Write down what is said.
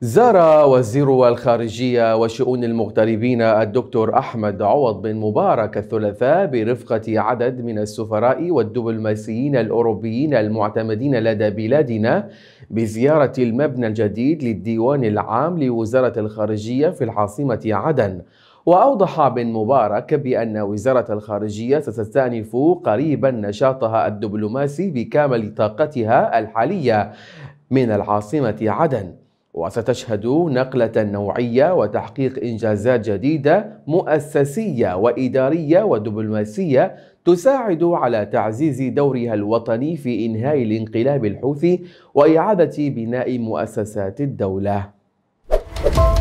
زار وزير الخارجية وشؤون المغتربين الدكتور أحمد عوض بن مبارك الثلاثاء برفقة عدد من السفراء والدبلوماسيين الأوروبيين المعتمدين لدى بلادنا بزيارة المبنى الجديد للديوان العام لوزارة الخارجية في العاصمة عدن وأوضح بن مبارك بأن وزارة الخارجية ستستأنف قريبا نشاطها الدبلوماسي بكامل طاقتها الحالية من العاصمة عدن وستشهد نقلة نوعية وتحقيق إنجازات جديدة مؤسسية وإدارية ودبلوماسية تساعد على تعزيز دورها الوطني في إنهاء الانقلاب الحوثي وإعادة بناء مؤسسات الدولة.